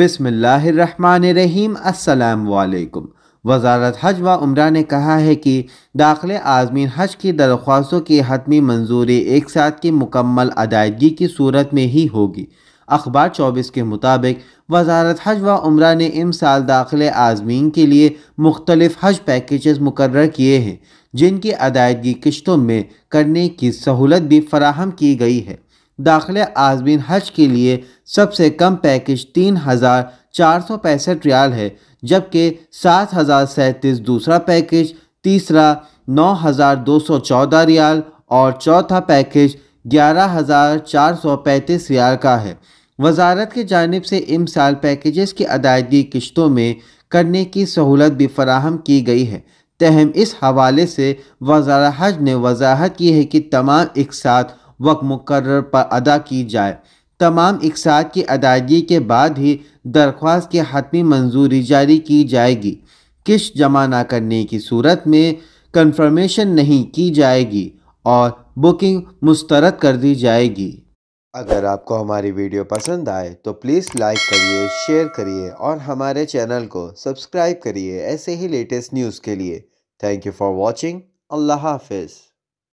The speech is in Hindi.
बिसमीम असलकुम वजारत हज व उम्र ने कहा है कि दाखिल आज़मीन हज की दरख्वास्तों की हतमी मंजूरी एक साथ की मुकम्मल अदायगी की सूरत में ही होगी अखबार चौबीस के मुताबिक वजारत हज व उम्र ने इम साल दाखिल आज़मीन के लिए मुख्तलिफ हज पैकेजेस मुकर किए हैं जिनकी अदायगी किश्तों में करने की सहूलत भी फराहम की गई है दाखिल आजमीन हज के लिए सबसे कम पैकेज तीन हज़ार चार सौ पैंसठ रियाल है जबकि सात हज़ार सैंतीस दूसरा पैकेज तीसरा नौ हज़ार दो सौ चौदह रियाल और चौथा पैकेज ग्यारह हज़ार चार सौ पैंतीस रियाल का है वजारत की जानब से इन साल पैकेजेस की अदायगी किश्तों में करने की सहूलत भी फराहम की गई है तहम इस हवाले से वजारा हज ने वजाहत की है कि तमाम एक साथ वक्त मुकर पर अदा की जाए तमाम इकसात की अदायगी के बाद ही दरख्वास्त की हतमी मंजूरी जारी की जाएगी किश जमा ना करने की सूरत में कन्फर्मेशन नहीं की जाएगी और बुकिंग मुस्तरद कर दी जाएगी अगर आपको हमारी वीडियो पसंद आए तो प्लीज़ लाइक करिए शेयर करिए और हमारे चैनल को सब्सक्राइब करिए ऐसे ही लेटेस्ट न्यूज़ के लिए थैंक यू फॉर वॉचिंग अल्लाह हाफिज़